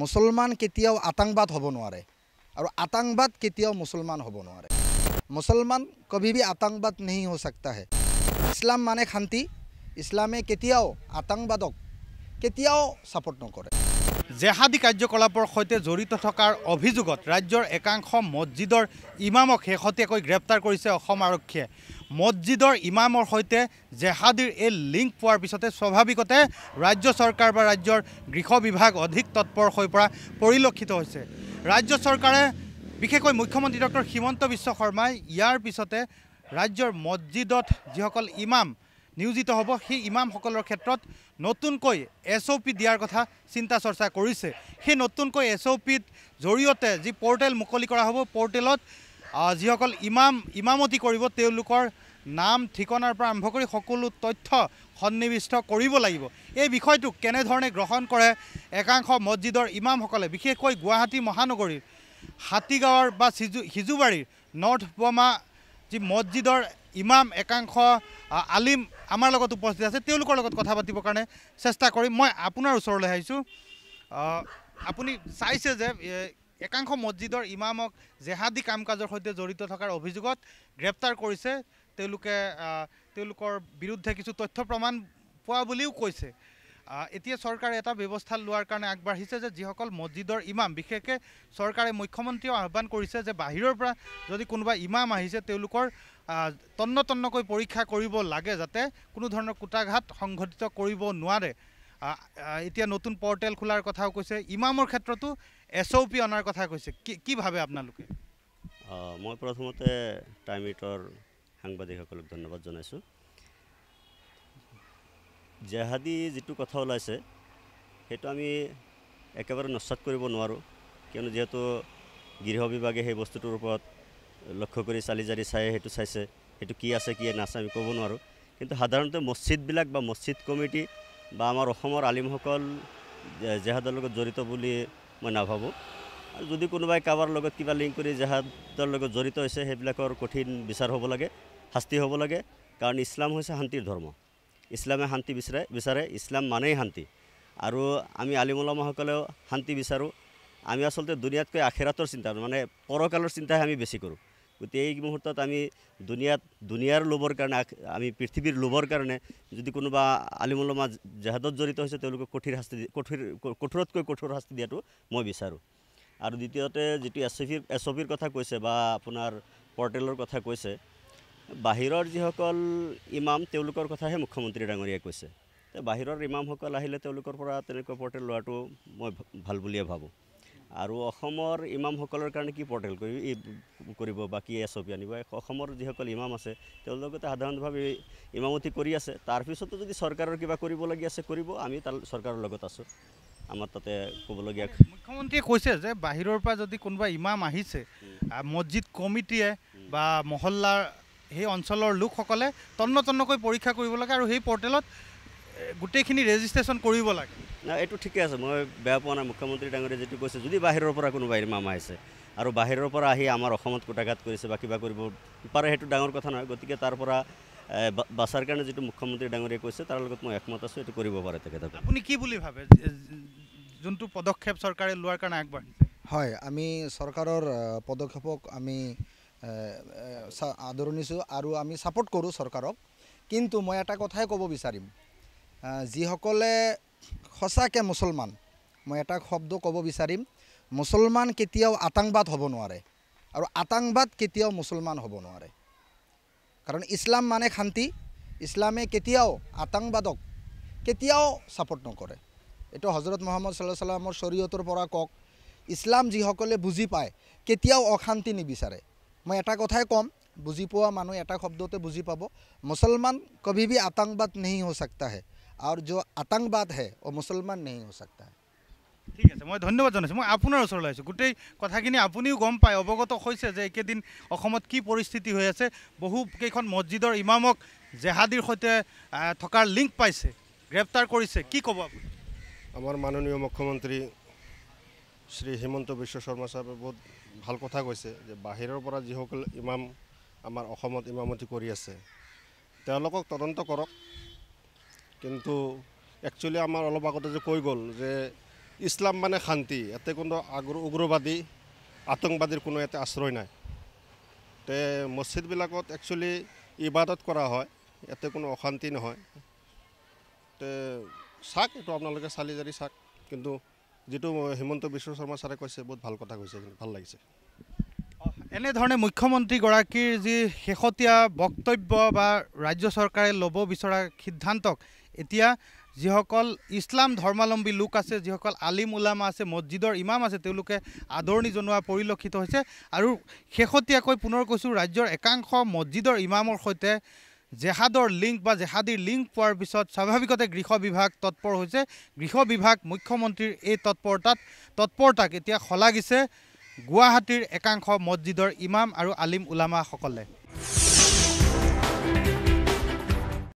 মুছলমান কেতিয়াও আতংবাদ হ'ব নোৱাৰে আৰু আতংবাদ কেতিয়াও মুছলমান হ'ব নোৱাৰে মুসলমান কবিবি আতংবাদ নেহি হ'ব চাকতাহে ইছলাম মানে শান্তি ইছলামে কেতিয়াও আতংবাদক কেতিয়াও ছাপোৰ্ট নকৰে জেহাদী কাৰ্যকলাপৰ সৈতে জড়িত থকাৰ অভিযোগত ৰাজ্যৰ একাংশ মছজিদৰ ইমামক শেহতীয়াকৈ গ্ৰেপ্তাৰ কৰিছে অসম আৰক্ষীয়ে মছজিদৰ ইমামৰ সৈতে জেহাদীৰ এই লিংক পোৱাৰ পিছতে স্বাভাৱিকতে ৰাজ্য চৰকাৰ বা ৰাজ্যৰ গৃহ বিভাগ অধিক তৎপৰ হৈ পৰা পৰিলক্ষিত হৈছে ৰাজ্য চৰকাৰে বিশেষকৈ মুখ্যমন্ত্ৰী ডক্টৰ হিমন্ত বিশ্ব শৰ্মাই ইয়াৰ পিছতে ৰাজ্যৰ মছজিদত যিসকল ইমাম নিয়োজিত হ'ব সেই ইমামসকলৰ ক্ষেত্ৰত নতুনকৈ এছ অ' পি দিয়াৰ কথা চিন্তা চৰ্চা কৰিছে সেই নতুনকৈ এছ অ' পিত জৰিয়তে যি পৰ্টেল মুকলি কৰা হ'ব পৰ্টেলত যিসকল ইমাম ইমামতি কৰিব তেওঁলোকৰ নাম ঠিকনাৰ পৰা আৰম্ভ কৰি সকলো তথ্য সন্নিৱিষ্ট কৰিব লাগিব এই বিষয়টোক কেনেধৰণে গ্ৰহণ কৰে একাংশ মছজিদৰ ইমামসকলে বিশেষকৈ গুৱাহাটী মহানগৰীৰ হাতীগাঁৱৰ বা সিজু সিজুবাৰীৰ নৰ্থ বমা যি মছজিদৰ ইমাম একাংশ আলিম আমাৰ লগত উপস্থিত আছে তেওঁলোকৰ লগত কথা পাতিবৰ কাৰণে চেষ্টা কৰিম মই আপোনাৰ ওচৰলৈ আহিছোঁ আপুনি চাইছে যে একাংশ মছজিদৰ ইমামক জেহাদী কাম কাজৰ সৈতে জড়িত থকাৰ অভিযোগত গ্ৰেপ্তাৰ কৰিছে তেওঁলোকে তেওঁলোকৰ বিৰুদ্ধে কিছু তথ্য প্ৰমাণ পোৱা বুলিও কৈছে এতিয়া চৰকাৰে এটা ব্যৱস্থা লোৱাৰ কাৰণে আগবাঢ়িছে যে যিসকল মছজিদৰ ইমাম বিশেষকৈ চৰকাৰে মুখ্যমন্ত্ৰীয়ে আহ্বান কৰিছে যে বাহিৰৰ পৰা যদি কোনোবা ইমাম আহিছে তেওঁলোকৰ তন্ন তন্নকৈ পৰীক্ষা কৰিব লাগে যাতে কোনো ধৰণৰ কুটাঘাত সংঘটিত কৰিব নোৱাৰে এতিয়া নতুন পৰ্টেল খোলাৰ কথাও কৈছে ইমামৰ ক্ষেত্ৰতো এছ অ' পি অনাৰ কথা কৈছে কি কি ভাবে আপোনালোকে মই প্ৰথমতে টাইমিটৰ সাংবাদিকসকলক ধন্যবাদ জনাইছোঁ জেহাদী যিটো কথা ওলাইছে সেইটো আমি একেবাৰে নস্বাত কৰিব নোৱাৰোঁ কিয়নো যিহেতু গৃহ বিভাগে সেই বস্তুটোৰ ওপৰত লক্ষ্য কৰি চালি জাৰি চাই সেইটো চাইছে সেইটো কি আছে কি নাছে আমি ক'ব নোৱাৰোঁ কিন্তু সাধাৰণতে মছজিদবিলাক বা মছজিদ কমিটি বা আমাৰ অসমৰ আলিমসকল জেহাদৰ লগত জড়িত বুলি মই নাভাবোঁ আৰু যদি কোনোবাই কাৰোবাৰ লগত কিবা লিংক কৰি জেহাদৰ লগত জড়িত হৈছে সেইবিলাকৰ কঠিন বিচাৰ হ'ব লাগে শাস্তি হ'ব লাগে কাৰণ ইছলাম হৈছে শান্তিৰ ধৰ্ম ইছলামে শান্তি বিচাৰে বিচাৰে ইছলাম মানেই শান্তি আৰু আমি আলিমুলামাসকলেও শান্তি বিচাৰোঁ আমি আচলতে দুনিয়াতকৈ আখেৰাতৰ চিন্তা মানে পৰকালৰ চিন্তাহে আমি বেছি কৰোঁ গতিকে এই মুহূৰ্তত আমি দুনিয়াত দুনিয়াৰ লোভৰ কাৰণে আমি পৃথিৱীৰ লোভৰ কাৰণে যদি কোনোবা আলিমুলামা জেহাদত জড়িত হৈছে তেওঁলোকে কঠিৰ শাস্তি কঠিৰ কঠোৰতকৈ কঠোৰ শাস্তি দিয়াটো মই বিচাৰোঁ আৰু দ্বিতীয়তে যিটো এছ অফিৰ এছ অফিৰ কথা কৈছে বা আপোনাৰ পৰ্টেলৰ কথা কৈছে বাহিৰৰ যিসকল ইমাম তেওঁলোকৰ কথাহে মুখ্যমন্ত্ৰী ডাঙৰীয়াই কৈছে বাহিৰৰ ইমামসকল আহিলে তেওঁলোকৰ পৰা তেনেকুৱা পৰ্টেল লোৱাটো মই ভাল বুলিয়ে ভাবোঁ আৰু অসমৰ ইমামসকলৰ কাৰণে কি পৰ্টেল কৰি কৰিব বা কি এছবি আনিব অসমৰ যিসকল ইমাম আছে তেওঁলোকতে সাধাৰণভাৱে ইমামতি কৰি আছে তাৰপিছতো যদি চৰকাৰৰ কিবা কৰিবলগীয়া আছে কৰিব আমি তাৰ চৰকাৰৰ লগত আছোঁ আমাৰ তাতে ক'বলগীয়া মুখ্যমন্ত্ৰীয়ে কৈছে যে বাহিৰৰ পৰা যদি কোনোবা ইমাম আহিছে মছজিদ কমিটিয়ে বা মহল্লাৰ সেই অঞ্চলৰ লোকসকলে তন্ন তন্নকৈ পৰীক্ষা কৰিব লাগে আৰু সেই পৰ্টেলত গোটেইখিনি ৰেজিষ্ট্ৰেশ্যন কৰিব লাগে এইটো ঠিকে আছে মই বেয়া পোৱা নাই মুখ্যমন্ত্ৰী ডাঙৰীয়ে যিটো কৈছে যদি বাহিৰৰ পৰা কোনোবা এদিন মামা আহিছে আৰু বাহিৰৰ পৰা আহি আমাৰ অসমত কোটাঘাত কৰিছে বা কিবা কৰিব পাৰে সেইটো ডাঙৰ কথা নহয় গতিকে তাৰ পৰা বাছাৰ কাৰণে যিটো মুখ্যমন্ত্ৰী ডাঙৰীয়ে কৈছে তাৰ লগত মই একমত আছোঁ এইটো কৰিব পাৰে তেখেতক আপুনি কি বুলি ভাবে যোনটো পদক্ষেপ চৰকাৰে লোৱাৰ কাৰণে আগবাঢ়িছে হয় আমি চৰকাৰৰ পদক্ষেপক আমি আদৰণিছোঁ আৰু আমি ছাপৰ্ট কৰোঁ চৰকাৰক কিন্তু মই এটা কথাই ক'ব বিচাৰিম যিসকলে সঁচাকৈ মুছলমান মই এটা শব্দ ক'ব বিচাৰিম মুছলমান কেতিয়াও আতংবাদ হ'ব নোৱাৰে আৰু আতংবাদ কেতিয়াও মুছলমান হ'ব নোৱাৰে কাৰণ ইছলাম মানে শান্তি ইছলামে কেতিয়াও আতংবাদক কেতিয়াও ছাপৰ্ট নকৰে এইটো হজৰত মহম্মদ চাল্লাহ চাল্লামৰ শৰীয়তৰ পৰা কওক ইছলাম যিসকলে বুজি পায় কেতিয়াও অশান্তি নিবিচাৰে মই এটা কথাই ক'ম বুজি পোৱা মানুহ এটা শব্দতে বুজি পাব মুছলমান কবি বি আতংকবাদ নেহি হৈ চাকতা হে আৰু য' আতংকবাদ হে অ মুছলমান নেহি হৈ চাকতা হে ঠিক আছে মই ধন্যবাদ জনাইছোঁ মই আপোনাৰ ওচৰলৈ আহিছোঁ গোটেই কথাখিনি আপুনিও গম পায় অৱগত হৈছে যে এইকেইদিন অসমত কি পৰিস্থিতি হৈ আছে বহুকেইখন মছজিদৰ ইমামক জেহাদীৰ সৈতে থকাৰ লিংক পাইছে গ্ৰেপ্তাৰ কৰিছে কি ক'ব আপুনি আমাৰ মাননীয় মুখ্যমন্ত্ৰী শ্ৰী হিমন্ত বিশ্ব শৰ্মা চাহাবে বহুত ভাল কথা কৈছে যে বাহিৰৰ পৰা যিসকল ইমাম আমাৰ অসমত ইমামতি কৰি আছে তেওঁলোকক তদন্ত কৰক কিন্তু একচুৱেলি আমাৰ অলপ আগতে যে কৈ গ'ল যে ইছলাম মানে শান্তি ইয়াতে কোনো আগ্ৰ উগ্ৰবাদী আতংকবাদীৰ কোনো ইয়াতে আশ্ৰয় নাই তে মছজিদবিলাকত একচুৱেলি ইবাদত কৰা হয় ইয়াতে কোনো অশান্তি নহয় তে চাওক এইটো আপোনালোকে চালি জাৰি চাওক কিন্তু যিটো হিমন্ত বিশ্ব শৰ্মা ছাৰে কৈছে বহুত ভাল কথা কৈছে ভাল লাগিছে এনেধৰণে মুখ্যমন্ত্ৰীগৰাকীৰ যি শেহতীয়া বক্তব্য বা ৰাজ্য চৰকাৰে ল'ব বিচৰা সিদ্ধান্তক এতিয়া যিসকল ইছলাম ধৰ্মাৱলম্বী লোক আছে যিসকল আলিম ওলামা আছে মছজিদৰ ইমাম আছে তেওঁলোকে আদৰণি জনোৱা পৰিলক্ষিত হৈছে আৰু শেহতীয়াকৈ পুনৰ কৈছোঁ ৰাজ্যৰ একাংশ মছজিদৰ ইমামৰ সৈতে জেহাদৰ লিংক বা জেহাদীৰ লিংক পোৱাৰ পিছত স্বাভাৱিকতে গৃহ বিভাগ তৎপৰ হৈছে গৃহ বিভাগ মুখ্যমন্ত্ৰীৰ এই তৎপৰতাত তৎপৰতাক এতিয়া শলাগিছে গুৱাহাটীৰ একাংশ মছজিদৰ ইমাম আৰু আলিম ওলামাসকলে